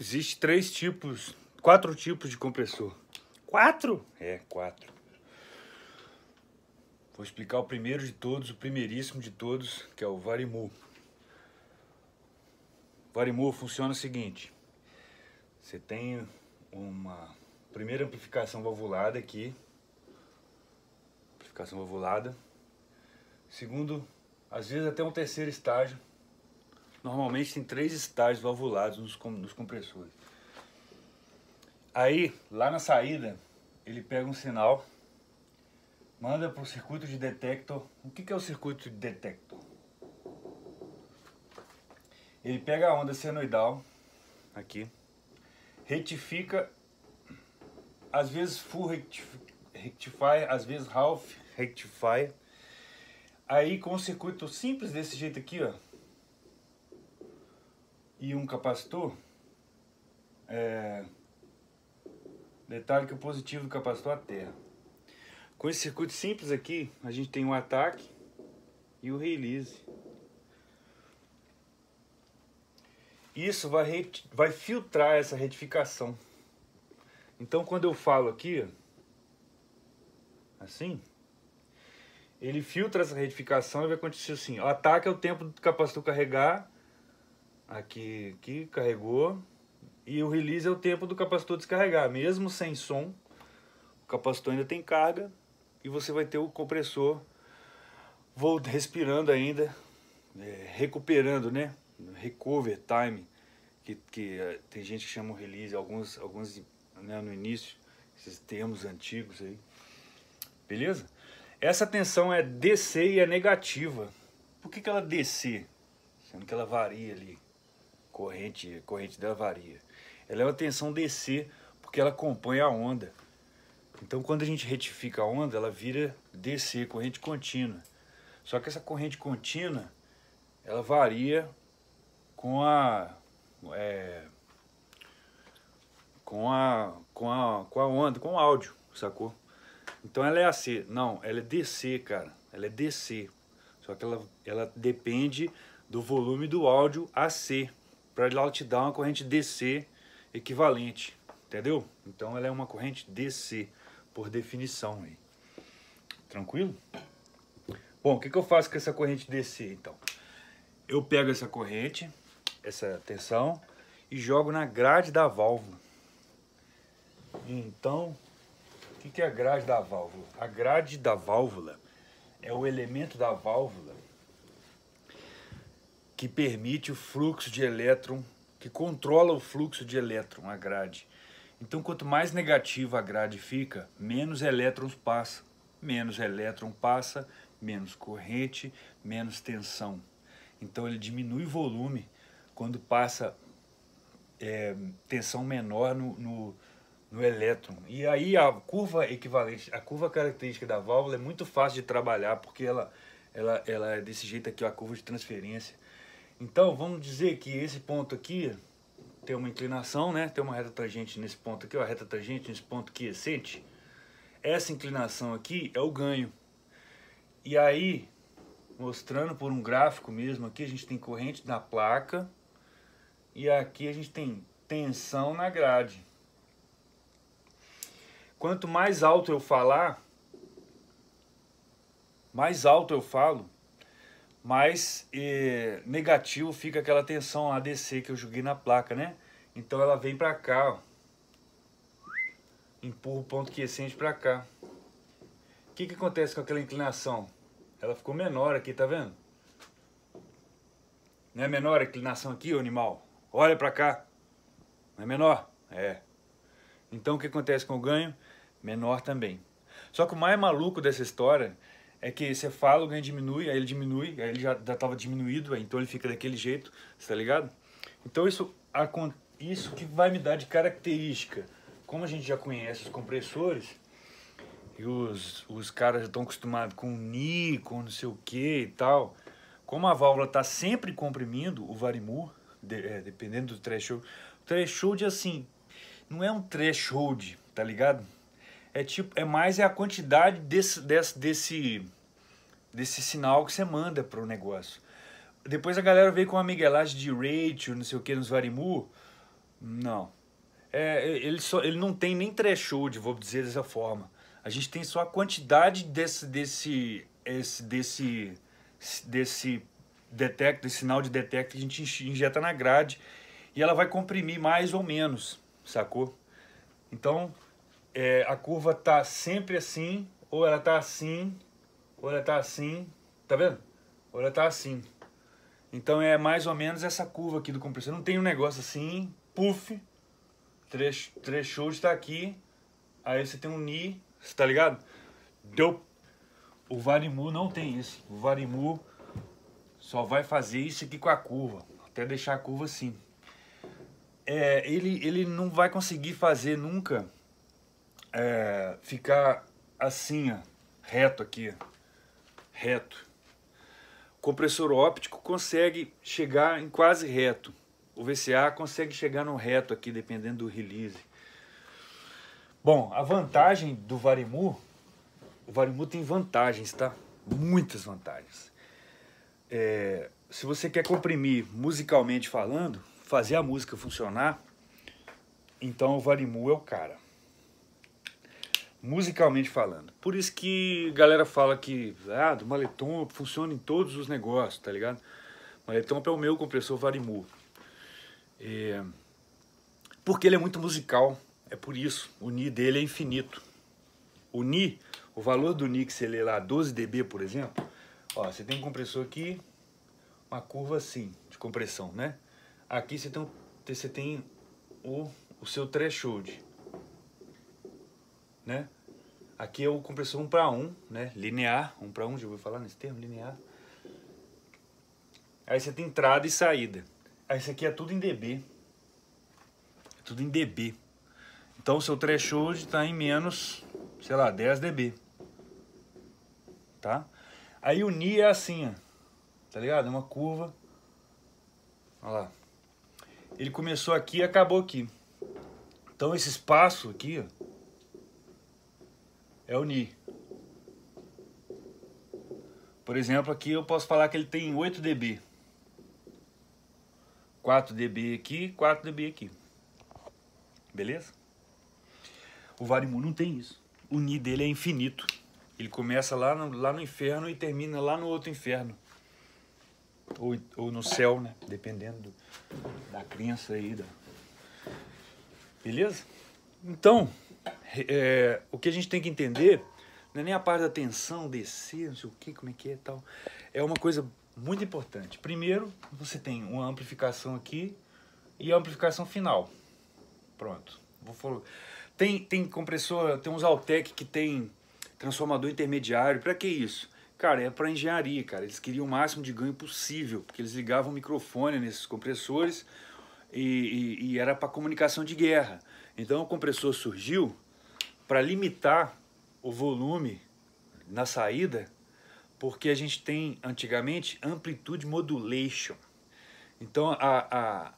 Existe três tipos, quatro tipos de compressor. Quatro? É, quatro. Vou explicar o primeiro de todos, o primeiríssimo de todos, que é o Varimu. Varimu funciona o seguinte. Você tem uma primeira amplificação valvulada aqui. Amplificação valvulada. Segundo, às vezes até um terceiro estágio Normalmente tem três estágios valvulados nos, nos compressores. Aí, lá na saída, ele pega um sinal, manda para o circuito de detector. O que, que é o circuito de detector? Ele pega a onda senoidal, aqui, retifica, às vezes full rectifier, às vezes half rectifier. Aí com um circuito simples desse jeito aqui, ó, e um capacitor. É... Detalhe que o positivo do capacitor é a terra Com esse circuito simples aqui, a gente tem o ataque e o release. Isso vai, vai filtrar essa retificação. Então quando eu falo aqui, assim, ele filtra essa retificação e vai acontecer assim, o ataque é o tempo do capacitor carregar aqui que carregou e o release é o tempo do capacitor descarregar, mesmo sem som. O capacitor ainda tem carga e você vai ter o compressor vou respirando ainda, é, recuperando, né? Recover time, que, que é, tem gente que chama o release, alguns, alguns né, no início, esses termos antigos aí. Beleza? Essa tensão é DC e é negativa. Por que, que ela desce? Sendo que ela varia ali corrente, corrente da varia. Ela é uma tensão DC porque ela acompanha a onda. Então quando a gente retifica a onda, ela vira DC, corrente contínua. Só que essa corrente contínua, ela varia com a é, com a com a com a onda, com o áudio, sacou? Então ela é AC, não, ela é DC, cara. Ela é DC. Só que ela, ela depende do volume do áudio AC para ela te dar uma corrente DC equivalente, entendeu? Então ela é uma corrente DC por definição aí. Tranquilo? Bom, o que, que eu faço com essa corrente DC então? Eu pego essa corrente, essa tensão e jogo na grade da válvula. Então, o que, que é a grade da válvula? A grade da válvula é o elemento da válvula que permite o fluxo de elétron, que controla o fluxo de elétron, a grade. Então, quanto mais negativa a grade fica, menos elétrons passa. Menos elétron passa, menos corrente, menos tensão. Então, ele diminui o volume quando passa é, tensão menor no, no, no elétron. E aí a curva equivalente, a curva característica da válvula é muito fácil de trabalhar, porque ela, ela, ela é desse jeito aqui, a curva de transferência. Então, vamos dizer que esse ponto aqui tem uma inclinação, né? Tem uma reta tangente nesse ponto aqui, uma reta tangente nesse ponto quiescente. Essa inclinação aqui é o ganho. E aí, mostrando por um gráfico mesmo, aqui a gente tem corrente na placa e aqui a gente tem tensão na grade. Quanto mais alto eu falar, mais alto eu falo, mas negativo fica aquela tensão ADC que eu joguei na placa, né? Então ela vem pra cá, ó. Empurra o ponto quiescente pra cá. O que, que acontece com aquela inclinação? Ela ficou menor aqui, tá vendo? Não é menor a inclinação aqui, animal? Olha pra cá. Não é menor? É. Então o que acontece com o ganho? Menor também. Só que o mais maluco dessa história é que você fala, o ganho diminui, aí ele diminui, aí ele já estava diminuído, então ele fica daquele jeito, tá ligado? Então isso, isso que vai me dar de característica. Como a gente já conhece os compressores, e os, os caras estão acostumados com ni, com não sei o que e tal, como a válvula está sempre comprimindo o varimur, de, é, dependendo do threshold, threshold é assim, não é um threshold, tá ligado? é tipo é mais é a quantidade desse desse desse, desse sinal que você manda para o negócio. Depois a galera veio com a miguelagem de ou não sei o que, nos Varimu. Não. É, ele, só, ele não tem nem threshold, vou dizer dessa forma. A gente tem só a quantidade desse desse esse, desse desse detect, desse sinal de detect que a gente injeta na grade e ela vai comprimir mais ou menos, sacou? Então, é, a curva tá sempre assim, ou ela tá assim, ou ela tá assim, tá vendo? Ou ela tá assim. Então é mais ou menos essa curva aqui do compressor. Não tem um negócio assim, puff, trecho, trecho está aqui, aí você tem um ni, você tá ligado? Deu. O Varimu não tem isso. O Varimu só vai fazer isso aqui com a curva, até deixar a curva assim. É, ele, ele não vai conseguir fazer nunca é, ficar assim, ó, reto aqui, reto. compressor óptico consegue chegar em quase reto. O VCA consegue chegar no reto aqui, dependendo do release. Bom, a vantagem do Varimu, o Varimu tem vantagens, tá? Muitas vantagens. É, se você quer comprimir musicalmente falando, fazer a música funcionar, então o Varimu é o cara musicalmente falando. Por isso que a galera fala que ah, do Maleton funciona em todos os negócios, tá ligado? Maleton é o meu compressor Varimu. É... Porque ele é muito musical, é por isso. O Ni dele é infinito. O Ni, o valor do Ni que você lê lá, 12 dB, por exemplo, ó, você tem um compressor aqui, uma curva assim, de compressão, né? Aqui você tem, você tem o, o seu threshold né? Aqui é o compressor 1 para 1, né? Linear, 1 para 1, já ouviu falar nesse termo? Linear. Aí você tem entrada e saída. Aí isso aqui é tudo em dB. É tudo em dB. Então o seu threshold está em menos, sei lá, 10 dB. Tá? Aí o Ni é assim, ó. Tá ligado? É uma curva. Olha lá. Ele começou aqui e acabou aqui. Então esse espaço aqui, ó é o Ni. Por exemplo, aqui eu posso falar que ele tem 8 dB. 4 dB aqui, 4 dB aqui. Beleza? O Varimu não tem isso. O Ni dele é infinito. Ele começa lá no, lá no inferno e termina lá no outro inferno. Ou, ou no céu, né? Dependendo do, da crença aí. Da... Beleza? Então, é, o que a gente tem que entender não é nem a parte da tensão, descer, não sei o que, como é que é tal. É uma coisa muito importante. Primeiro, você tem uma amplificação aqui e a amplificação final. Pronto. Vou falar. Tem, tem compressor, tem uns Altec que tem transformador intermediário. Para que isso? Cara, é para engenharia, cara. Eles queriam o máximo de ganho possível, porque eles ligavam o microfone nesses compressores e, e, e era para comunicação de guerra. Então o compressor surgiu para limitar o volume na saída, porque a gente tem antigamente amplitude modulation. Então a, a,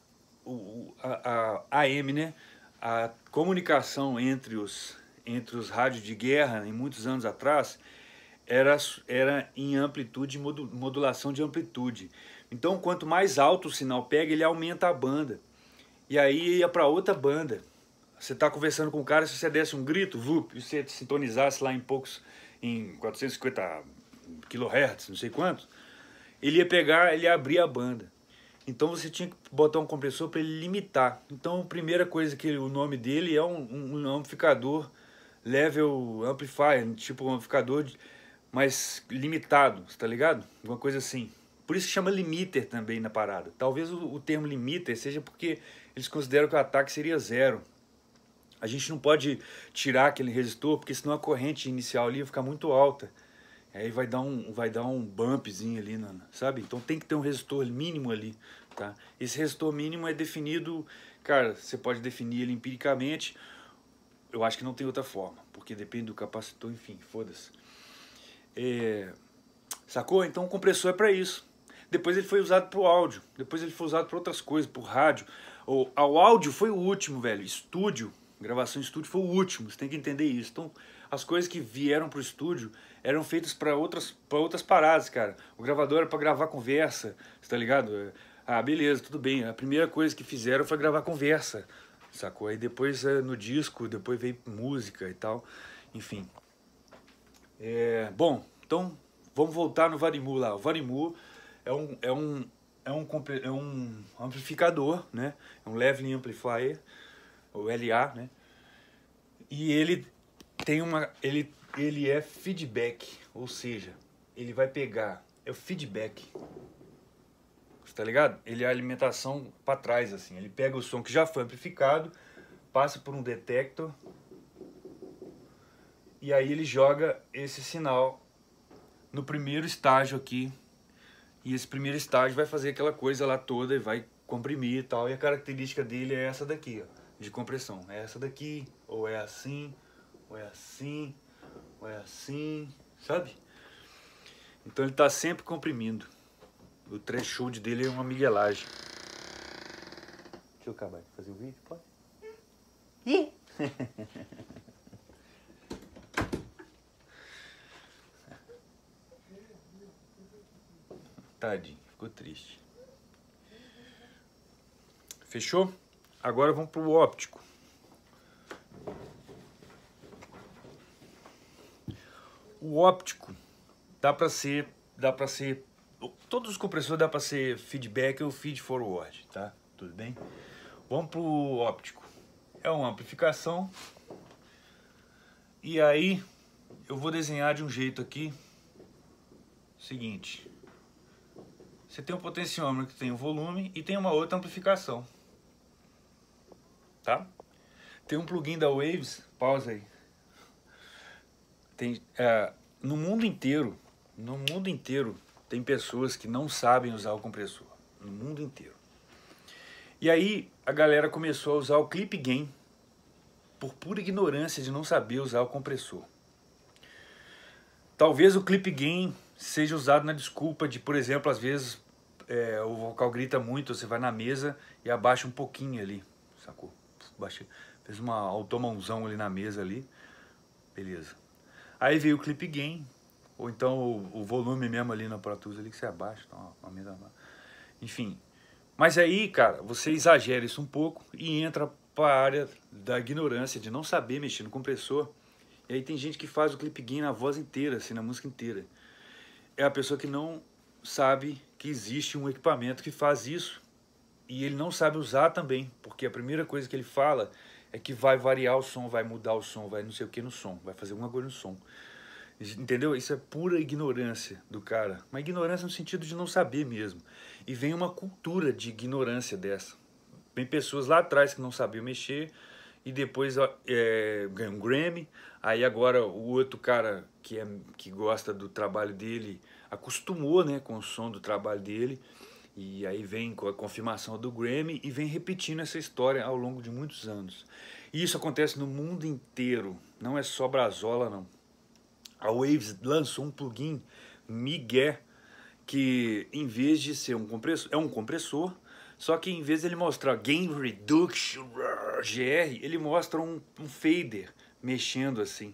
o, a, a AM, né? a comunicação entre os, entre os rádios de guerra, em muitos anos atrás, era, era em amplitude, modulação de amplitude. Então, quanto mais alto o sinal pega, ele aumenta a banda. E aí ia para outra banda. Você tá conversando com o cara, se você desse um grito, vup, e você sintonizasse lá em poucos, em 450 kHz, não sei quanto, ele ia pegar, ele ia abrir a banda. Então você tinha que botar um compressor para ele limitar. Então a primeira coisa que o nome dele é um, um, um amplificador level amplifier, tipo um amplificador de, mais limitado, tá ligado? Uma coisa assim. Por isso que chama limiter também na parada. Talvez o, o termo limiter seja porque eles consideram que o ataque seria zero. A gente não pode tirar aquele resistor, porque senão a corrente inicial ali vai ficar muito alta. Aí vai dar um, vai dar um bumpzinho ali, sabe? Então tem que ter um resistor mínimo ali, tá? Esse resistor mínimo é definido, cara, você pode definir ele empiricamente. Eu acho que não tem outra forma, porque depende do capacitor, enfim, foda-se. É, sacou? Então o compressor é para isso. Depois ele foi usado para o áudio, depois ele foi usado para outras coisas, para o rádio. O, ao áudio foi o último, velho. Estúdio, gravação em estúdio foi o último. Você tem que entender isso. Então, as coisas que vieram pro estúdio eram feitas para outras, outras paradas, cara. O gravador era pra gravar conversa, você tá ligado? Ah, beleza, tudo bem. A primeira coisa que fizeram foi gravar conversa, sacou? Aí depois eh, no disco, depois veio música e tal. Enfim. É, bom, então vamos voltar no Varimu lá. O Varimu é um, é um, é um, é um amplificador, né? É um leveling amplifier, ou LA, né? E ele tem uma, ele, ele é feedback, ou seja, ele vai pegar, é o feedback, você tá ligado? Ele é a alimentação para trás, assim. Ele pega o som que já foi amplificado, passa por um detector e aí ele joga esse sinal no primeiro estágio aqui e esse primeiro estágio vai fazer aquela coisa lá toda e vai comprimir e tal. E a característica dele é essa daqui, ó, de compressão. É essa daqui, ou é assim, ou é assim, ou é assim, sabe? Então ele está sempre comprimindo. O threshold dele é uma miguelagem. Deixa eu acabar de fazer o vídeo, pode? Ih! Tadinho, ficou triste. Fechou? Agora vamos pro óptico. O óptico dá para ser, dá para ser todos os compressores dá para ser feedback ou feed forward, tá? Tudo bem? Vamos pro óptico. É uma amplificação. E aí eu vou desenhar de um jeito aqui seguinte. Você tem um potenciômetro que tem um volume e tem uma outra amplificação. Tá? Tem um plugin da Waves, pausa aí. Tem, é, no mundo inteiro, no mundo inteiro, tem pessoas que não sabem usar o compressor. No mundo inteiro. E aí a galera começou a usar o clip gain por pura ignorância de não saber usar o compressor. Talvez o clip gain seja usado na desculpa de, por exemplo, às vezes é, o vocal grita muito, você vai na mesa e abaixa um pouquinho ali, sacou? Baixei, fez uma automãozão ali na mesa ali, beleza. Aí veio o clip gain, ou então o, o volume mesmo ali na Pro Tools ali que você abaixa, tá uma, uma enfim. Mas aí, cara, você exagera isso um pouco e entra para a área da ignorância, de não saber mexer no compressor. E aí tem gente que faz o clip gain na voz inteira, assim, na música inteira. É a pessoa que não sabe que existe um equipamento que faz isso e ele não sabe usar também, porque a primeira coisa que ele fala é que vai variar o som, vai mudar o som, vai não sei o que no som, vai fazer alguma coisa no som. Entendeu? Isso é pura ignorância do cara. Uma ignorância no sentido de não saber mesmo. E vem uma cultura de ignorância dessa. tem pessoas lá atrás que não sabiam mexer e depois é, ganhou um Grammy. Aí agora o outro cara que, é, que gosta do trabalho dele acostumou né, com o som do trabalho dele. E aí vem com a confirmação do Grammy e vem repetindo essa história ao longo de muitos anos. E isso acontece no mundo inteiro, não é só Brazola não. A Waves lançou um plugin Miguel que em vez de ser um compressor, é um compressor, só que em vez de ele mostrar Gain Reduction GR, ele mostra um, um fader mexendo assim.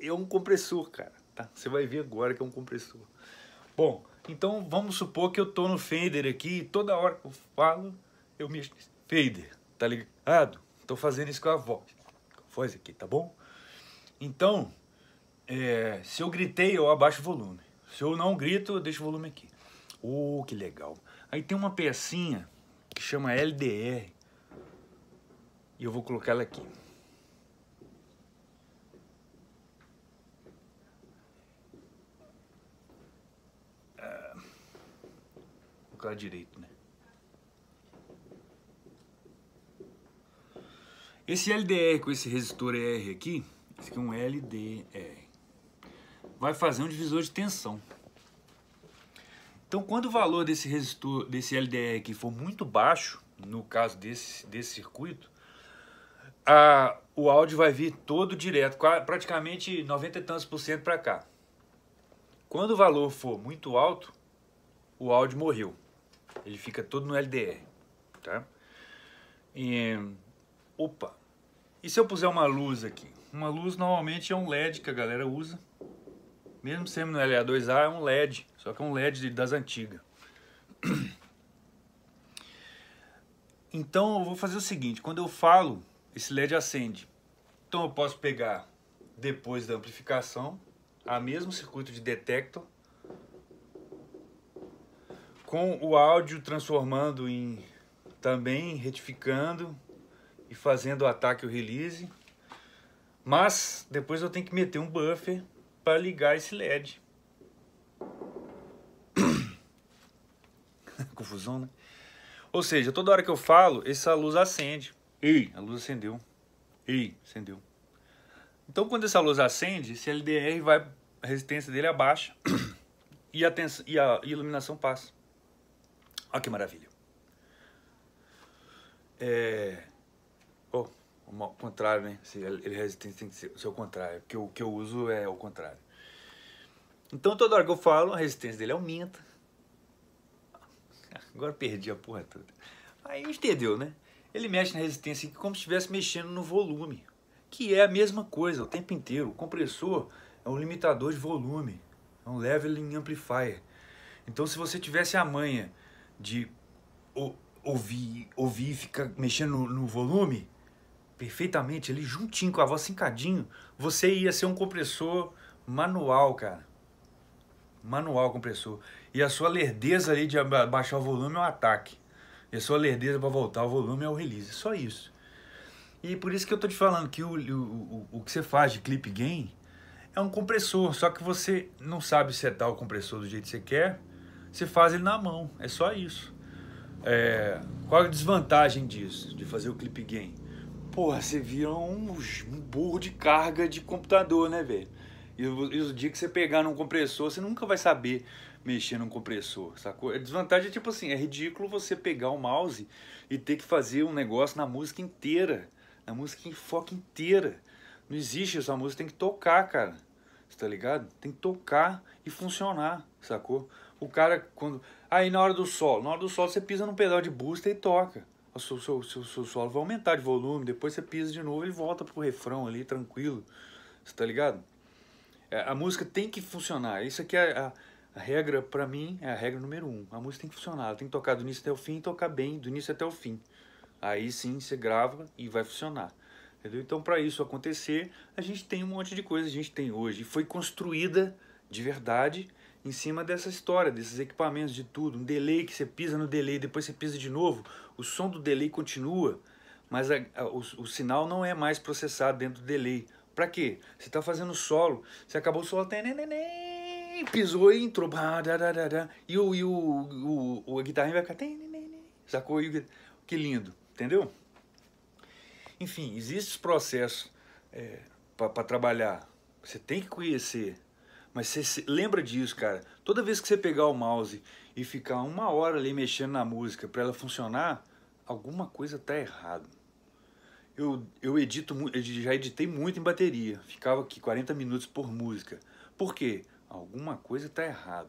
É um compressor, cara tá? Você vai ver agora que é um compressor. Bom, então vamos supor que eu tô no fader aqui e toda hora que eu falo, eu mexo nesse fader, tá ligado? Tô fazendo isso com a voz. Com a voz aqui, tá bom? Então, é, se eu gritei, eu abaixo o volume. Se eu não grito, eu deixo o volume aqui. Oh, que legal. Aí tem uma pecinha que chama LDR. E eu vou colocar ela aqui. colocar direito, né? Esse LDR com esse resistor R aqui, esse aqui é um LDR, vai fazer um divisor de tensão. Então, quando o valor desse resistor, desse LDR aqui for muito baixo, no caso desse, desse circuito, a, o áudio vai vir todo direto, praticamente 90 e tantos por cento para cá. Quando o valor for muito alto, o áudio morreu. Ele fica todo no LDR, tá? E, opa, e se eu puser uma luz aqui? Uma luz normalmente é um LED que a galera usa. Mesmo sendo no LA2A, é um LED. Só que é um LED das antigas. Então eu vou fazer o seguinte, quando eu falo, esse LED acende. Então eu posso pegar, depois da amplificação, a mesmo circuito de detector com o áudio transformando em também retificando e fazendo o ataque e o release. Mas depois eu tenho que meter um buffer para ligar esse LED. Confusão, né? Ou seja, toda hora que eu falo, essa luz acende. Ei, a luz acendeu. Ei, acendeu. Então quando essa luz acende, esse LDR vai a resistência dele abaixa e a, e a iluminação passa. Olha que maravilha. É... Oh, o contrário, né? Ele tem, tem que ser o contrário. Porque o que eu uso é o contrário. Então toda hora que eu falo, a resistência dele aumenta. Agora perdi a porra toda. Aí entendeu, né? Ele mexe na resistência como se estivesse mexendo no volume, que é a mesma coisa o tempo inteiro. O compressor é um limitador de volume, é um leveling amplifier. Então se você tivesse a manha de ouvir, ouvir e ficar mexendo no, no, volume perfeitamente, ali juntinho, com a voz encadinho, você ia ser um compressor manual, cara. Manual compressor. E a sua lerdeza ali de baixar o volume é um ataque. E a sua lerdeza para voltar o volume é o release. Só isso. E por isso que eu tô te falando que o, o, o que você faz de clip gain é um compressor, só que você não sabe setar o compressor do jeito que você quer você faz ele na mão, é só isso. É, qual é a desvantagem disso, de fazer o clip game? Porra, você vira um, um burro de carga de computador, né, velho? E, e o dia que você pegar num compressor, você nunca vai saber mexer num compressor, sacou? A desvantagem é tipo assim, é ridículo você pegar o mouse e ter que fazer um negócio na música inteira, na música em foco inteira. Não existe essa música, tem que tocar, cara. Você tá ligado? Tem que tocar e funcionar, sacou? O cara, quando. Aí na hora do solo, na hora do solo você pisa num pedal de busta e toca. O seu, seu, seu, seu solo vai aumentar de volume, depois você pisa de novo e volta pro refrão ali, tranquilo. Você tá ligado? É, a música tem que funcionar. Isso aqui é a, a regra, para mim, é a regra número um. A música tem que funcionar. Ela tem que tocar do início até o fim e tocar bem do início até o fim. Aí sim você grava e vai funcionar. Entendeu? Então, para isso acontecer, a gente tem um monte de coisa a gente tem hoje. foi construída de verdade em cima dessa história, desses equipamentos, de tudo. Um delay que você pisa no delay, depois você pisa de novo. O som do delay continua, mas a, a, o, o, sinal não é mais processado dentro do delay. Pra quê? Você está fazendo solo, você acabou o solo, pisou e entrou, e o, e o, o, o, o guitarrinho vai ficar, sacou? Que lindo, entendeu? Enfim, existem processos é, para trabalhar. Você tem que conhecer mas você lembra disso, cara. Toda vez que você pegar o mouse e ficar uma hora ali mexendo na música para ela funcionar, alguma coisa tá errado. Eu, eu edito já editei muito em bateria, ficava aqui 40 minutos por música. Por quê? Alguma coisa tá errado,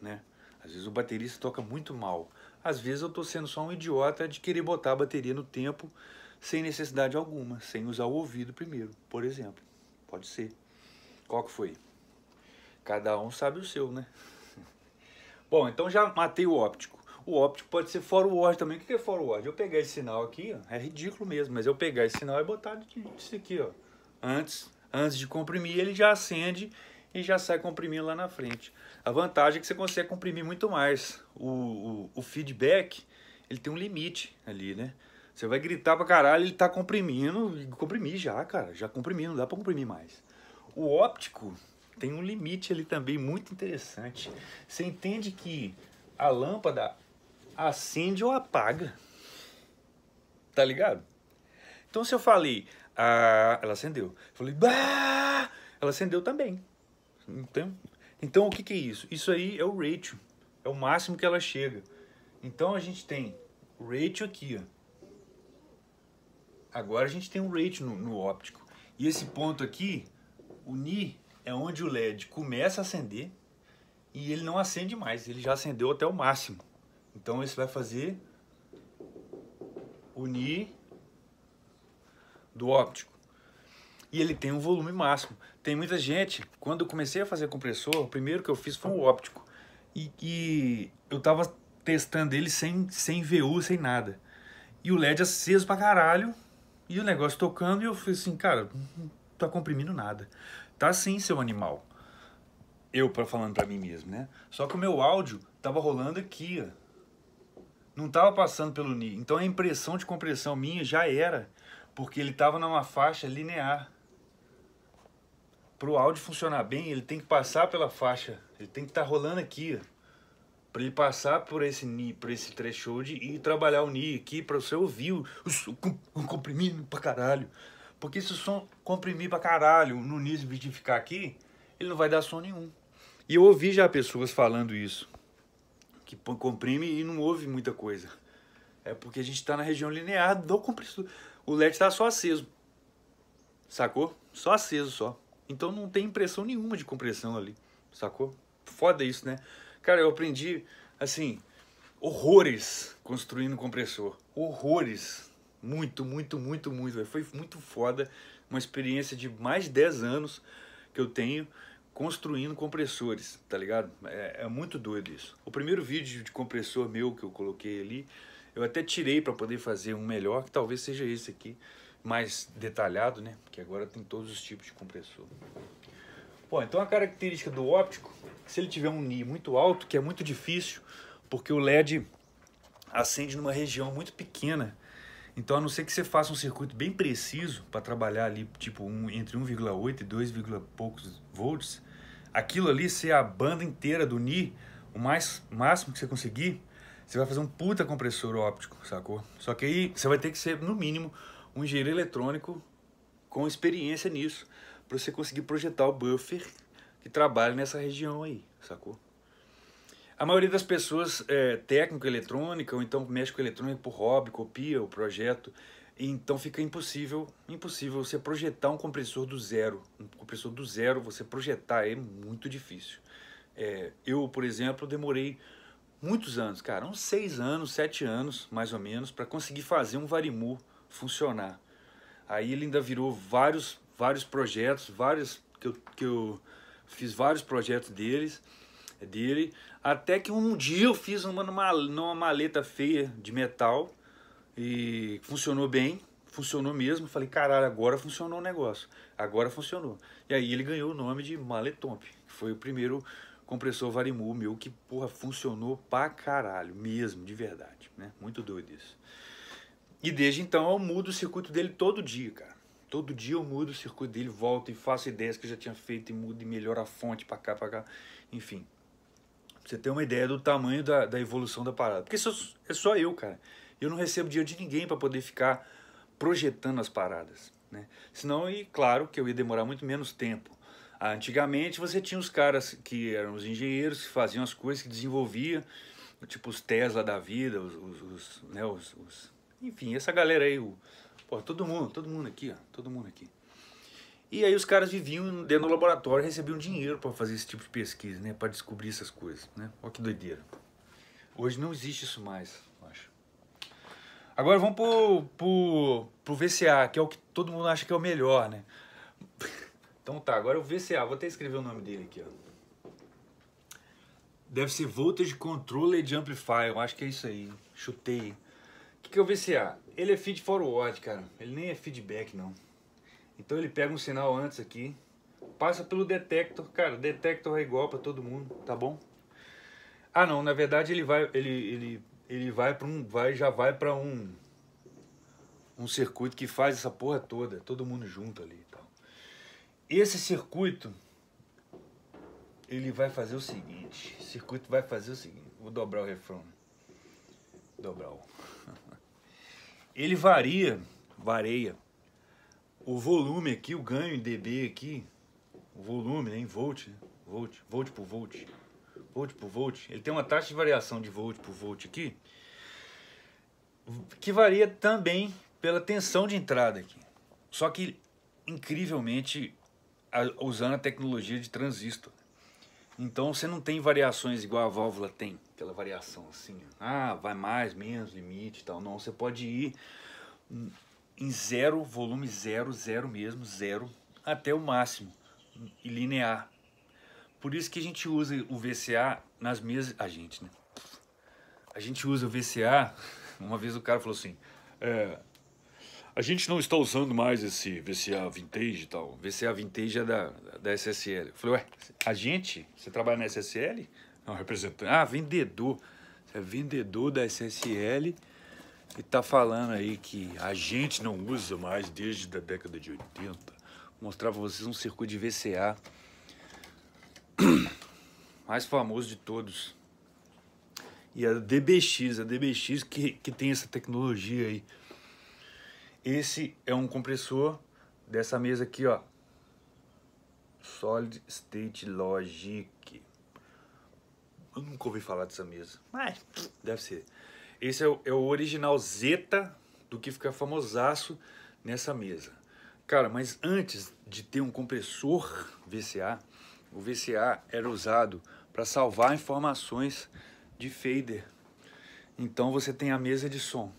né? Às vezes o baterista toca muito mal. Às vezes eu tô sendo só um idiota de querer botar a bateria no tempo sem necessidade alguma, sem usar o ouvido primeiro, por exemplo. Pode ser. Qual que foi? Cada um sabe o seu, né? Bom, então já matei o óptico. O óptico pode ser forward também. O que é forward? Eu pegar esse sinal aqui, ó, é ridículo mesmo, mas eu pegar esse sinal e botar isso aqui, ó. Antes, antes de comprimir, ele já acende e já sai comprimindo lá na frente. A vantagem é que você consegue comprimir muito mais. O, o, o feedback, ele tem um limite ali, né? Você vai gritar pra caralho, ele tá comprimindo. Comprimir já, cara. Já comprimindo, não dá pra comprimir mais. O óptico, tem um limite ali também muito interessante. Você entende que a lâmpada acende ou apaga. Tá ligado? Então se eu falei, ah, ela acendeu. Eu falei, bah! ela acendeu também. Então, então o que, é isso? Isso aí é o ratio. É o máximo que ela chega. Então a gente tem o ratio aqui, ó. Agora a gente tem um ratio no, no óptico. E esse ponto aqui, o Ni, é onde o LED começa a acender e ele não acende mais, ele já acendeu até o máximo. Então isso vai fazer unir do óptico. E ele tem um volume máximo. Tem muita gente, quando eu comecei a fazer compressor, o primeiro que eu fiz foi um óptico. E, e eu tava testando ele sem, sem VU, sem nada. E o LED aceso pra caralho, e o negócio tocando, e eu falei assim, cara, não tá comprimindo nada tá sim, seu animal. Eu pra, falando para mim mesmo, né? Só que o meu áudio tava rolando aqui, ó. Não tava passando pelo ni. Então a impressão de compressão minha já era, porque ele tava numa faixa linear. Para o áudio funcionar bem, ele tem que passar pela faixa. Ele tem que estar tá rolando aqui, ó ele passar por esse ni, por esse threshold e trabalhar o ni aqui pra você ouvir o, o, o comprimido pra caralho. Porque se o som comprimir pra caralho no nível ficar aqui, ele não vai dar som nenhum. E eu ouvi já pessoas falando isso. Que comprime e não ouve muita coisa. É porque a gente está na região linear do compressor. O LED está só aceso. Sacou? Só aceso só. Então não tem impressão nenhuma de compressão ali. Sacou? Foda isso, né? Cara, eu aprendi, assim, horrores construindo compressor. Horrores. Muito, muito, muito, muito. Véio. Foi muito foda. Uma experiência de mais de 10 anos que eu tenho construindo compressores, tá ligado? É, é, muito doido isso. O primeiro vídeo de compressor meu que eu coloquei ali, eu até tirei para poder fazer um melhor, que talvez seja esse aqui, mais detalhado, né? Porque agora tem todos os tipos de compressor. Bom, então a característica do óptico, se ele tiver um ni muito alto, que é muito difícil, porque o LED acende numa região muito pequena então, a não ser que você faça um circuito bem preciso para trabalhar ali, tipo, um, entre 1,8 e 2, poucos volts, aquilo ali ser a banda inteira do Ni, o mais máximo que você conseguir, você vai fazer um puta compressor óptico, sacou? Só que aí você vai ter que ser, no mínimo, um engenheiro eletrônico com experiência nisso, para você conseguir projetar o buffer que trabalha nessa região aí, sacou? A maioria das pessoas é técnico eletrônica ou então mexe com eletrônica por hobby, copia o projeto. Então fica impossível, impossível você projetar um compressor do zero. Um compressor do zero, você projetar é muito difícil. É, eu, por exemplo, demorei muitos anos, cara, uns seis anos, sete anos, mais ou menos, para conseguir fazer um Varimu funcionar. Aí ele ainda virou vários, vários projetos, vários que eu, que eu fiz vários projetos deles, dele. Até que um dia eu fiz uma numa, numa maleta feia de metal e funcionou bem, funcionou mesmo. Falei, caralho, agora funcionou o negócio, agora funcionou. E aí ele ganhou o nome de Maletomp, que foi o primeiro compressor Varimu meu que, porra, funcionou pra caralho, mesmo, de verdade, né? Muito doido isso. E desde então eu mudo o circuito dele todo dia, cara. Todo dia eu mudo o circuito dele, volto e faço ideias que eu já tinha feito e mudo e melhoro a fonte pra cá, pra cá. Enfim, você ter uma ideia do tamanho da, da evolução da parada. Porque isso é só eu, cara. Eu não recebo dinheiro de ninguém para poder ficar projetando as paradas. Né? Senão, e claro que eu ia demorar muito menos tempo. Ah, antigamente você tinha os caras que eram os engenheiros que faziam as coisas, que desenvolvia, tipo os Tesla da vida, os, os, os né, os, os, Enfim, essa galera aí, o... Pô, todo mundo, todo mundo aqui, ó, todo mundo aqui. E aí os caras viviam dentro do laboratório e recebiam dinheiro para fazer esse tipo de pesquisa, né? Para descobrir essas coisas, né? Olha que doideira. Hoje não existe isso mais, acho. Agora vamos pro, pro, pro VCA, que é o que todo mundo acha que é o melhor, né? Então tá, agora é o VCA, vou até escrever o nome dele aqui, ó. Deve ser Voltage de Amplifier, eu acho que é isso aí, chutei. O que, que é o VCA? Ele é feed forward, cara, ele nem é feedback não. Então ele pega um sinal antes aqui, passa pelo detector, cara, o detector é igual para todo mundo, tá bom? Ah, não, na verdade ele vai ele ele ele vai para um vai já vai para um um circuito que faz essa porra toda, todo mundo junto ali e tal. Esse circuito ele vai fazer o seguinte, o circuito vai fazer o seguinte, vou dobrar o refrão. Dobrar o. ele varia, varia o volume aqui, o ganho em dB aqui, o volume né, em volt, né? volt, volt por volt, volt por volt, ele tem uma taxa de variação de volt por volt aqui, que varia também pela tensão de entrada aqui. Só que, incrivelmente, usando a tecnologia de transistor. Então você não tem variações igual a válvula tem, aquela variação assim, ah, vai mais, menos, limite e tal. Não, você pode ir em zero, volume zero, zero mesmo, zero, até o máximo, e linear. Por isso que a gente usa o VCA nas mesas. A gente, né? A gente usa o VCA. Uma vez o cara falou assim: é, a gente não está usando mais esse VCA vintage e tal. VCA vintage é da, da SSL. Eu falei, ué, a gente? Você trabalha na SSL? Não, representante. Ah, vendedor. Você é vendedor da SSL e tá falando aí que a gente não usa mais desde a década de 80. Vou mostrar pra vocês um circuito de VCA mais famoso de todos. E a DBX, a DBX que, que tem essa tecnologia aí. Esse é um compressor dessa mesa aqui, ó. Solid State Logic. Eu nunca ouvi falar dessa mesa, mas deve ser. Esse é o, é o original Zeta do que fica famosaço nessa mesa. Cara, mas antes de ter um compressor VCA, o VCA era usado para salvar informações de fader. Então você tem a mesa de som.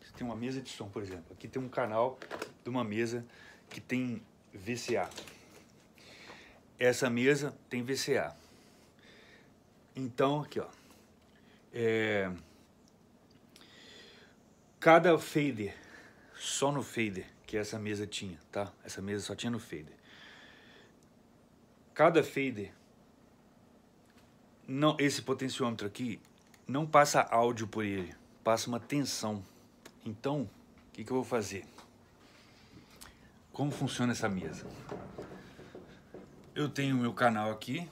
Você tem uma mesa de som, por exemplo. Aqui tem um canal de uma mesa que tem VCA. Essa mesa tem VCA. Então, aqui, ó. É cada fader, só no fader que essa mesa tinha, tá? Essa mesa só tinha no fader. Cada fader, não, esse potenciômetro aqui, não passa áudio por ele, passa uma tensão. Então, o que, que eu vou fazer? Como funciona essa mesa? Eu tenho o meu canal aqui,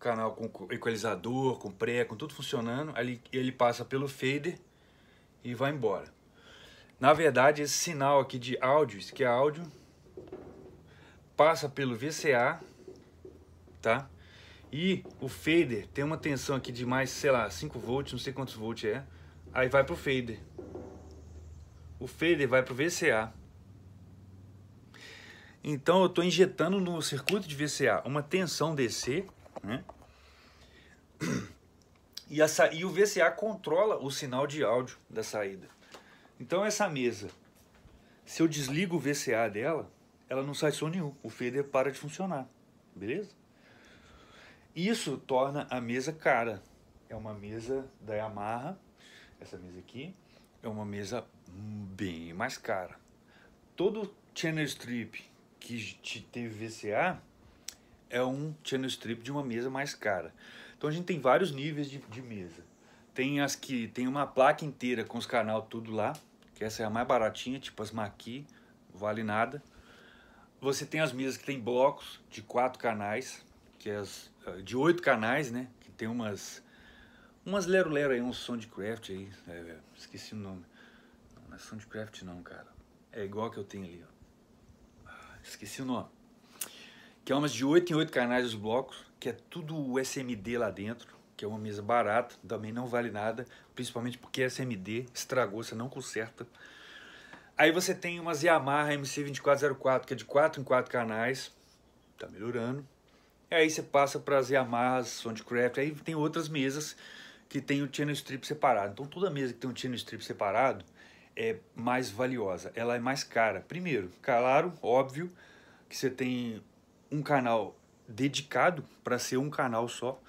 canal com equalizador, com pré, com tudo funcionando. Ele, ele passa pelo fader e vai embora. Na verdade, esse sinal aqui de áudio, isso aqui é áudio, passa pelo VCA, tá? E o fader tem uma tensão aqui de mais, sei lá, 5 volts, não sei quantos volts é. Aí vai pro fader. O fader vai pro VCA. Então eu estou injetando no circuito de VCA uma tensão DC, né? E, a, e o VCA controla o sinal de áudio da saída. Então essa mesa, se eu desligo o VCA dela, ela não sai som nenhum. O fader para de funcionar, beleza? Isso torna a mesa cara. É uma mesa da Yamaha, essa mesa aqui, é uma mesa bem mais cara. Todo channel strip que teve VCA é um channel strip de uma mesa mais cara. Então a gente tem vários níveis de, de mesa. Tem as que tem uma placa inteira com os canal tudo lá, que essa é a mais baratinha, tipo as Maqui, vale nada. Você tem as mesas que tem blocos de quatro canais, que é as ah, de oito canais, né? Que tem umas umas lero lero aí, um soundcraft aí, é, esqueci o nome. Não, não é soundcraft não, cara. É igual que eu tenho ali, ó. Ah, esqueci o nome. Que é umas de oito em oito canais os blocos, que é tudo SMD lá dentro que é uma mesa barata, também não vale nada, principalmente porque a SMD estragou, você não conserta. Aí você tem uma Yamaha MC2404, que é de 4 em 4 canais, tá melhorando. E aí você passa para as Yamahas, Soundcraft, aí tem outras mesas que tem o channel strip separado. Então toda mesa que tem um channel strip separado é mais valiosa, ela é mais cara. Primeiro, claro, óbvio, que você tem um canal dedicado para ser um canal só,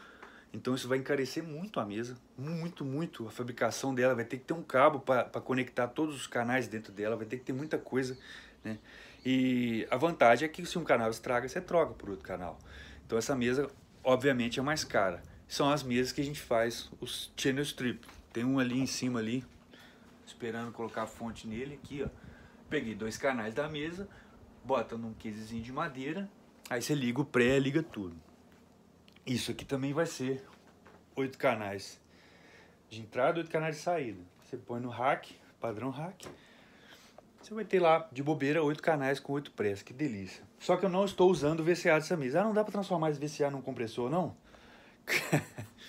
então isso vai encarecer muito a mesa, muito, muito a fabricação dela. Vai ter que ter um cabo para conectar todos os canais dentro dela, vai ter que ter muita coisa, né? E a vantagem é que se um canal estraga, você troca por outro canal. Então essa mesa, obviamente, é mais cara. São as mesas que a gente faz os channel strip. Tem um ali em cima ali, esperando colocar a fonte nele aqui, ó. Peguei dois canais da mesa, bota num casezinho de madeira, aí você liga o pré, liga tudo. Isso aqui também vai ser oito canais de entrada, oito canais de saída. Você põe no rack, padrão rack. Você vai ter lá de bobeira oito canais com oito press, que delícia. Só que eu não estou usando o VCA dessa mesa. Ah, não dá para transformar esse VCA num compressor, não?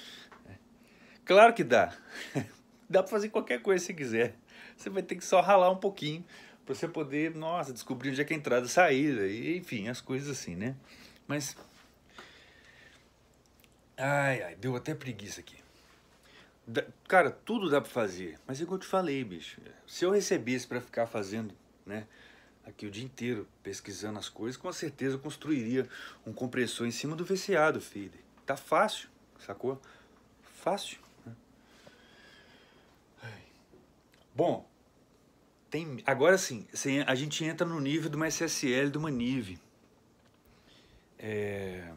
claro que dá. dá para fazer qualquer coisa se quiser. Você vai ter que só ralar um pouquinho para você poder, nossa, descobrir onde é que é a entrada e saída, e, enfim, as coisas assim, né? Mas Ai, ai, deu até preguiça aqui. Da, cara, tudo dá pra fazer, mas é igual eu te falei, bicho. Se eu recebesse para ficar fazendo, né, aqui o dia inteiro pesquisando as coisas, com certeza eu construiria um compressor em cima do viciado, Fede Tá fácil, sacou? Fácil. Né? Bom, tem, agora sim, a gente entra no nível de uma SSL, de uma NIV. É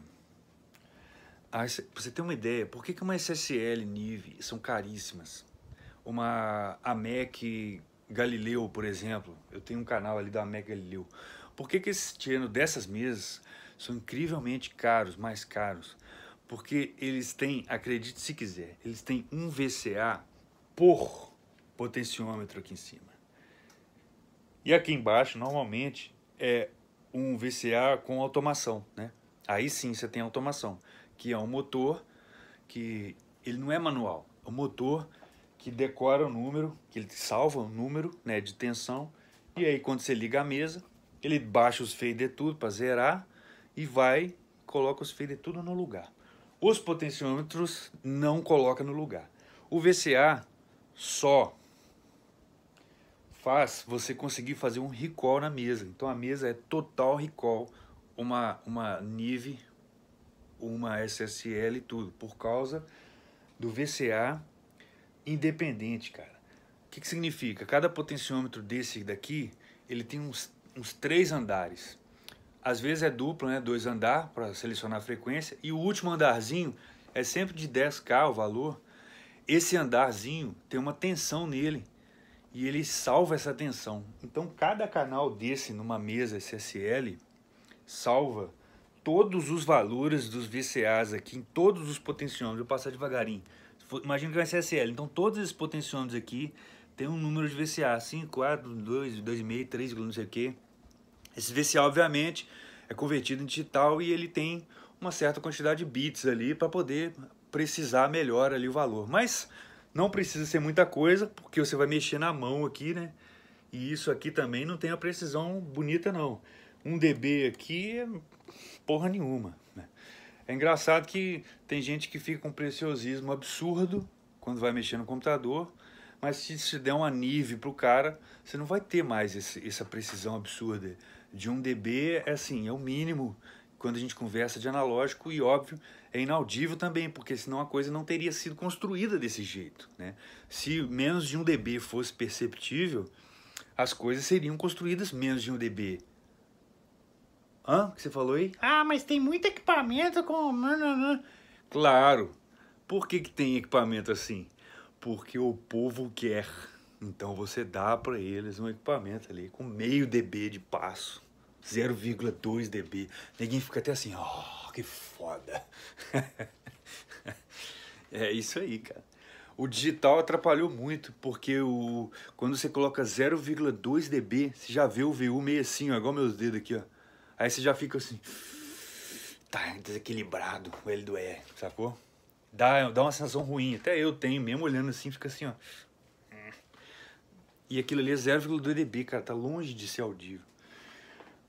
pra você ter uma ideia, por que, que uma SSL Nive são caríssimas? Uma AMEC Galileu, por exemplo, eu tenho um canal ali da AMEC Galileu. Por que, que esses tirando dessas mesas são incrivelmente caros, mais caros? Porque eles têm, acredite se quiser, eles têm um VCA por potenciômetro aqui em cima. E aqui embaixo, normalmente, é um VCA com automação, né? Aí sim você tem automação que é um motor que ele não é manual, é um motor que decora o número, que ele salva o número né, de tensão, e aí quando você liga a mesa, ele baixa os fader tudo para zerar e vai, coloca os fader tudo no lugar. Os potenciômetros não coloca no lugar. O VCA só faz você conseguir fazer um recall na mesa. Então a mesa é total recall, uma, uma nive, uma SSL e tudo, por causa do VCA independente, cara. O que, que significa? Cada potenciômetro desse daqui, ele tem uns, uns três andares. Às vezes é duplo, né? Dois andar para selecionar a frequência. E o último andarzinho é sempre de 10K o valor. Esse andarzinho tem uma tensão nele e ele salva essa tensão. Então cada canal desse numa mesa SSL salva todos os valores dos VCAs aqui, em todos os potenciômetros, eu passar devagarinho. Imagina que é um SSL, então todos esses potenciômetros aqui tem um número de VCA, 5, 4, 2, 2,5, 3, não sei o quê. Esse VCA, obviamente, é convertido em digital e ele tem uma certa quantidade de bits ali para poder precisar melhor ali o valor. Mas não precisa ser muita coisa, porque você vai mexer na mão aqui, né? E isso aqui também não tem a precisão bonita, não. Um dB aqui é porra nenhuma. Né? É engraçado que tem gente que fica com um preciosismo absurdo quando vai mexer no computador, mas se se der uma nive pro cara, você não vai ter mais esse, essa precisão absurda. De um dB é assim, é o mínimo quando a gente conversa de analógico e óbvio é inaudível também, porque senão a coisa não teria sido construída desse jeito, né? Se menos de um dB fosse perceptível, as coisas seriam construídas menos de um dB. Hã? O que você falou aí? Ah, mas tem muito equipamento com... Claro. Por que, que tem equipamento assim? Porque o povo quer. Então você dá para eles um equipamento ali com meio dB de passo. 0,2 dB. Ninguém fica até assim, ó, oh, que foda. é isso aí, cara. O digital atrapalhou muito, porque o, quando você coloca 0,2 dB, você já vê o VU meio assim, ó, igual meus dedos aqui, ó. Aí você já fica assim, tá desequilibrado, o L do E, sacou? Dá, dá uma sensação ruim, até eu tenho, mesmo olhando assim, fica assim, ó. E aquilo ali é 0,2 dB, cara, tá longe de ser audível.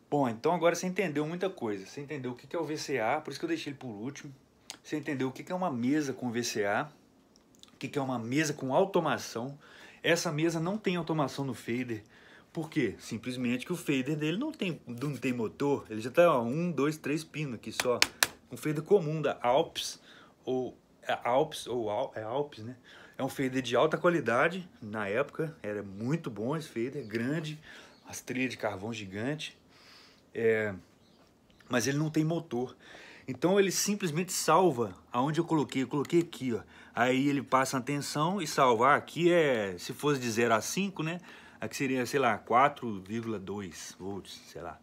Bom, então agora você entendeu muita coisa. Você entendeu o que é o VCA, por isso que eu deixei ele por último. Você entendeu o que é uma mesa com VCA, o que é uma mesa com automação. Essa mesa não tem automação no fader, por quê? Simplesmente que o fader dele não tem, não tem motor, ele já está um, dois, três pinos aqui só. Um fader comum da Alps, ou é Alps, ou Al, é Alps, né? É um fader de alta qualidade, na época era muito bom esse fader, grande, as trilhas de carvão gigante, é, mas ele não tem motor. Então ele simplesmente salva aonde eu coloquei, eu coloquei aqui, ó. Aí ele passa a tensão e salva. Ah, aqui é, se fosse de 0 a 5, né? a que seria, sei lá, 4,2 volts, sei lá.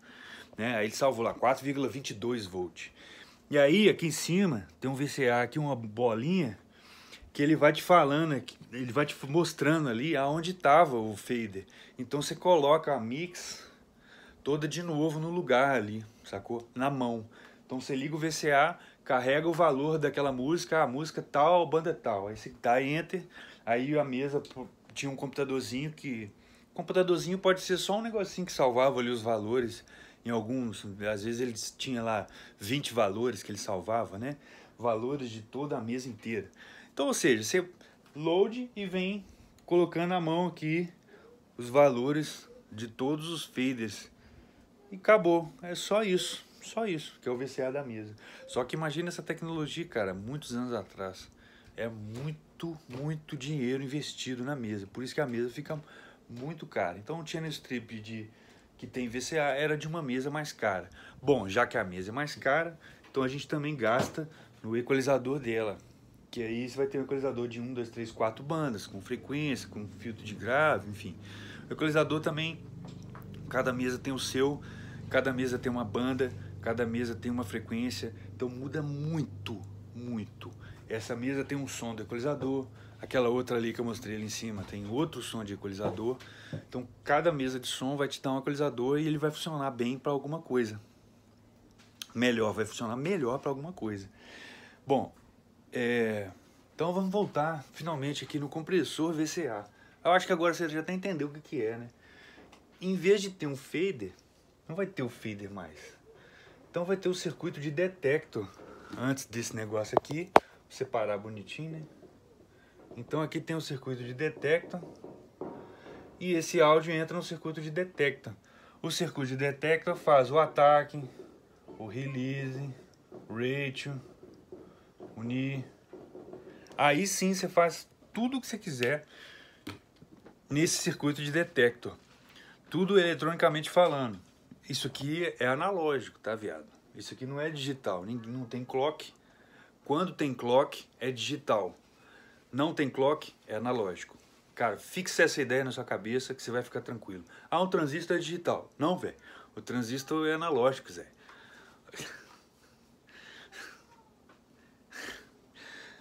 Né? Aí ele salvou lá 4,22 volts. E aí aqui em cima tem um VCA aqui, uma bolinha que ele vai te falando, ele vai te mostrando ali aonde estava o fader. Então você coloca a mix toda de novo no lugar ali, sacou? Na mão. Então você liga o VCA, carrega o valor daquela música, ah, a música tal, banda tal. Aí você dá enter, aí a mesa tinha um computadorzinho que computadorzinho pode ser só um negocinho que salvava ali os valores em alguns, às vezes ele tinha lá 20 valores que ele salvava, né? Valores de toda a mesa inteira. Então, ou seja, você load e vem colocando a mão aqui os valores de todos os faders. E acabou, é só isso, só isso que é o VCA da mesa. Só que imagina essa tecnologia, cara, muitos anos atrás. É muito, muito dinheiro investido na mesa. Por isso que a mesa fica muito cara. Então o Channel Strip de, que tem VCA era de uma mesa mais cara. Bom, já que a mesa é mais cara, então a gente também gasta no equalizador dela. Que aí você vai ter um equalizador de 1, 2, 3, 4 bandas, com frequência, com filtro de grave, enfim. O equalizador também, cada mesa tem o seu, cada mesa tem uma banda, cada mesa tem uma frequência, então muda muito, muito. Essa mesa tem um som do equalizador, aquela outra ali que eu mostrei ali em cima tem outro som de equalizador. Então cada mesa de som vai te dar um equalizador e ele vai funcionar bem para alguma coisa. Melhor, vai funcionar melhor para alguma coisa. Bom, é... então vamos voltar finalmente aqui no compressor VCA. Eu acho que agora você já até entendeu o que, que é, né? Em vez de ter um fader, não vai ter o fader mais. Então vai ter o circuito de detector antes desse negócio aqui separar bonitinho, né? Então aqui tem o circuito de detecta e esse áudio entra no circuito de detecta. O circuito de detecta faz o ataque, o release, o ratio, unir. Aí sim você faz tudo o que você quiser nesse circuito de detector. Tudo eletronicamente falando. Isso aqui é analógico, tá, viado? Isso aqui não é digital, não tem clock, quando tem clock, é digital. Não tem clock, é analógico. Cara, fixe essa ideia na sua cabeça que você vai ficar tranquilo. Ah, um transistor é digital. Não, velho. O transistor é analógico, Zé.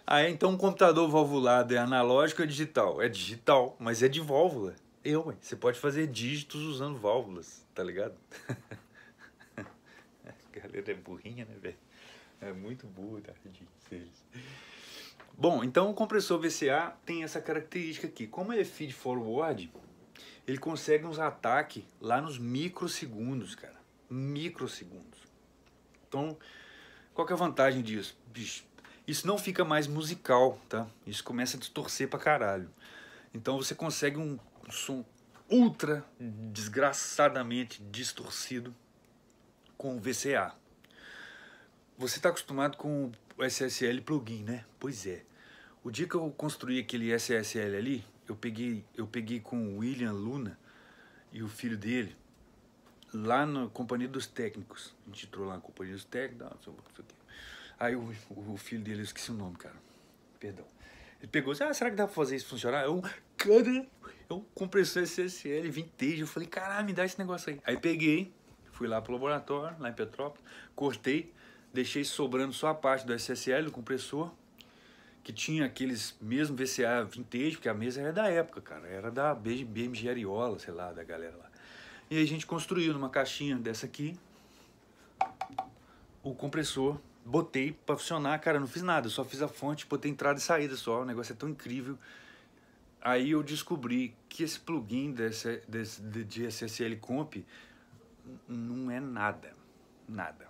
Ah, então um computador valvulado é analógico ou é digital? É digital, mas é de válvula. Eu, ué. Você pode fazer dígitos usando válvulas, tá ligado? A galera é burrinha, né, velho? É muito burro, tadinho. Bom, então o compressor VCA tem essa característica aqui. Como ele é feed forward, ele consegue uns ataques lá nos microsegundos, cara. Microsegundos. Então, qual é a vantagem disso? Bicho, isso não fica mais musical, tá? Isso começa a distorcer pra caralho. Então você consegue um som ultra desgraçadamente distorcido com o VCA. Você está acostumado com o SSL plugin, né? Pois é. O dia que eu construí aquele SSL ali, eu peguei, eu peguei com o William Luna e o filho dele lá na Companhia dos Técnicos. A gente entrou lá na Companhia dos Técnicos. Aí o, o filho dele, eu esqueci o nome, cara. Perdão. Ele pegou assim, ah, será que dá pra fazer isso funcionar? Eu, cara, eu compressor SSL vintage. Eu falei, caralho, me dá esse negócio aí. Aí peguei, fui lá pro laboratório, lá em Petrópolis, cortei, deixei sobrando só a parte do SSL, do compressor, que tinha aqueles mesmo VCA vintage, porque a mesa era da época, cara, era da BMG Ariola, sei lá, da galera lá. E aí a gente construiu numa caixinha dessa aqui o compressor, botei pra funcionar, cara, não fiz nada, só fiz a fonte, botei entrada e saída só, o negócio é tão incrível. Aí eu descobri que esse plugin desse, desse, de SSL Comp não é nada, nada.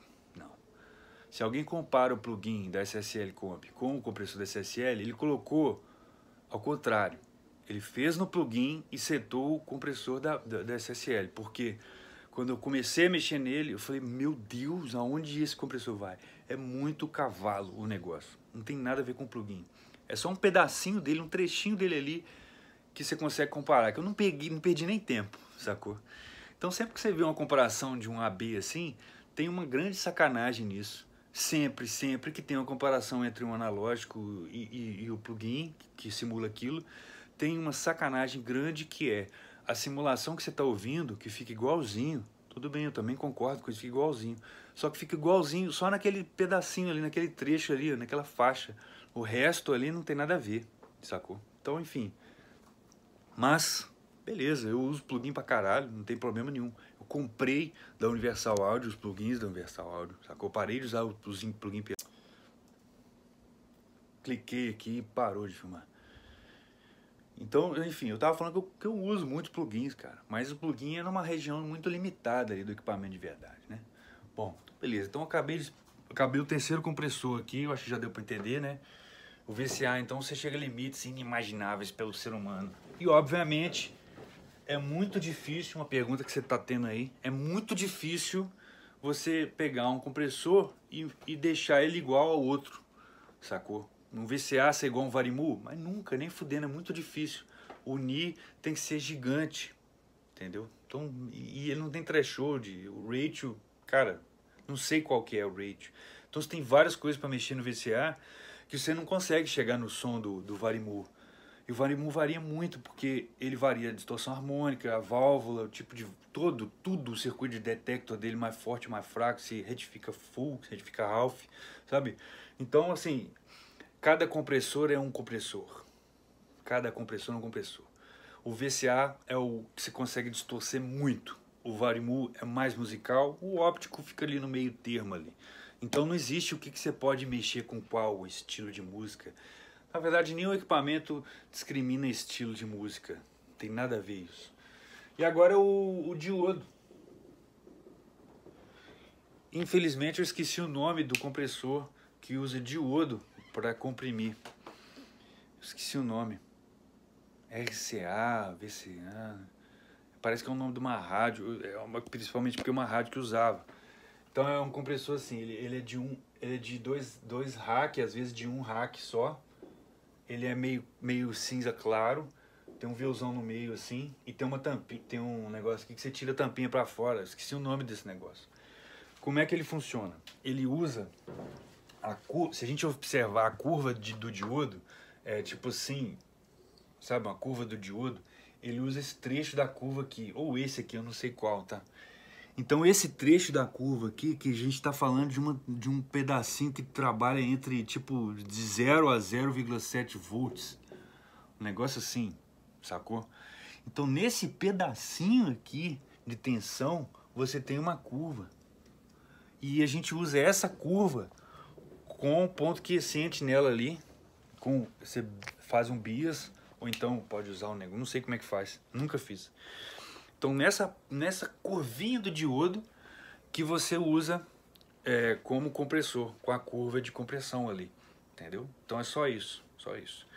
Se alguém compara o plugin da SSL Comp com o compressor da SSL, ele colocou ao contrário. Ele fez no plugin e setou o compressor da, da, da SSL, porque quando eu comecei a mexer nele, eu falei, meu Deus, aonde esse compressor vai? É muito cavalo o negócio, não tem nada a ver com o plugin. É só um pedacinho dele, um trechinho dele ali que você consegue comparar, que eu não, peguei, não perdi nem tempo, sacou? Então sempre que você vê uma comparação de um AB assim, tem uma grande sacanagem nisso sempre, sempre que tem uma comparação entre um analógico e, e, e o plugin que simula aquilo, tem uma sacanagem grande que é a simulação que você está ouvindo, que fica igualzinho, tudo bem, eu também concordo com isso, fica igualzinho. Só que fica igualzinho só naquele pedacinho ali, naquele trecho ali, naquela faixa. O resto ali não tem nada a ver, sacou? Então, enfim. Mas, beleza, eu uso plugin pra caralho, não tem problema nenhum comprei da Universal Audio, os plugins da Universal Audio, sacou? Parei de usar o plugin Cliquei aqui e parou de filmar. Então, enfim, eu tava falando que eu, que eu uso muitos plugins, cara. Mas o plugin é numa região muito limitada ali do equipamento de verdade, né? Bom, beleza. Então eu acabei, de, acabei o terceiro compressor aqui, eu acho que já deu pra entender, né? O VCA, então, você chega a limites inimagináveis pelo ser humano. E, obviamente, é muito difícil, uma pergunta que você está tendo aí, é muito difícil você pegar um compressor e, e deixar ele igual ao outro, sacou? Um VCA ser igual um Varimu, mas nunca, nem fudendo, é muito difícil. O Ni tem que ser gigante, entendeu? Então, e ele não tem threshold, o ratio, cara, não sei qual que é o ratio. Então você tem várias coisas para mexer no VCA que você não consegue chegar no som do, do Varimur. E o Varimum varia muito, porque ele varia a distorção harmônica, a válvula, o tipo de. todo, tudo o circuito de detector dele mais forte, mais fraco, se retifica full, se retifica half, sabe? Então, assim, cada compressor é um compressor. Cada compressor é um compressor. O VCA é o que se consegue distorcer muito. O Varimu é mais musical, o óptico fica ali no meio termo ali. Então não existe o que, que você pode mexer com qual estilo de música. Na verdade, nenhum equipamento discrimina estilo de música. tem nada a ver isso. E agora é o, o diodo. Infelizmente eu esqueci o nome do compressor que usa diodo para comprimir. esqueci o nome. RCA, VCA. Parece que é o nome de uma rádio, é principalmente porque é uma rádio que usava. Então é um compressor assim, ele, ele é de um, ele é de dois, dois rack, às vezes de um rack só. Ele é meio, meio cinza claro, tem um violzão no meio assim, e tem uma tampinha, tem um negócio aqui que você tira a tampinha para fora, esqueci o nome desse negócio. Como é que ele funciona? Ele usa a curva, se a gente observar a curva de, do diodo, é tipo assim, sabe, uma curva do diodo, ele usa esse trecho da curva aqui, ou esse aqui, eu não sei qual, tá? Então esse trecho da curva aqui, que a gente está falando de, uma, de um pedacinho que trabalha entre tipo de 0 a 0,7 volts. Um negócio assim, sacou? Então nesse pedacinho aqui de tensão, você tem uma curva. E a gente usa essa curva com o ponto que sente nela ali. Com, você faz um bias, ou então pode usar um negócio, não sei como é que faz, nunca fiz. Então nessa, nessa curvinha do diodo que você usa é, como compressor, com a curva de compressão ali, entendeu? Então é só isso, só isso.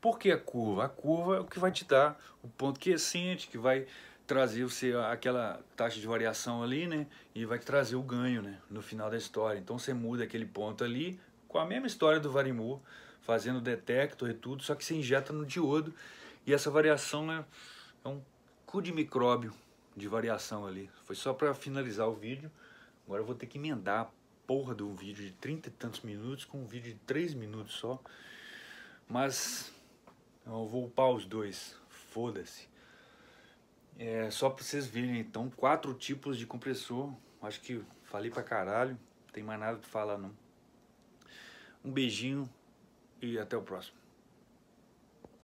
Por que a curva? A curva é o que vai te dar o ponto quiescente, que vai trazer você aquela taxa de variação ali, né? E vai trazer o ganho, né? No final da história. Então você muda aquele ponto ali com a mesma história do Varimur, fazendo detector e tudo, só que você injeta no diodo e essa variação é né? um então, cu de micróbio de variação ali. Foi só para finalizar o vídeo. Agora eu vou ter que emendar a porra do vídeo de 30 e tantos minutos com um vídeo de 3 minutos só. Mas eu vou upar os dois. Foda-se. É só para vocês verem então quatro tipos de compressor. Acho que falei pra caralho. Não tem mais nada para falar não. Um beijinho e até o próximo.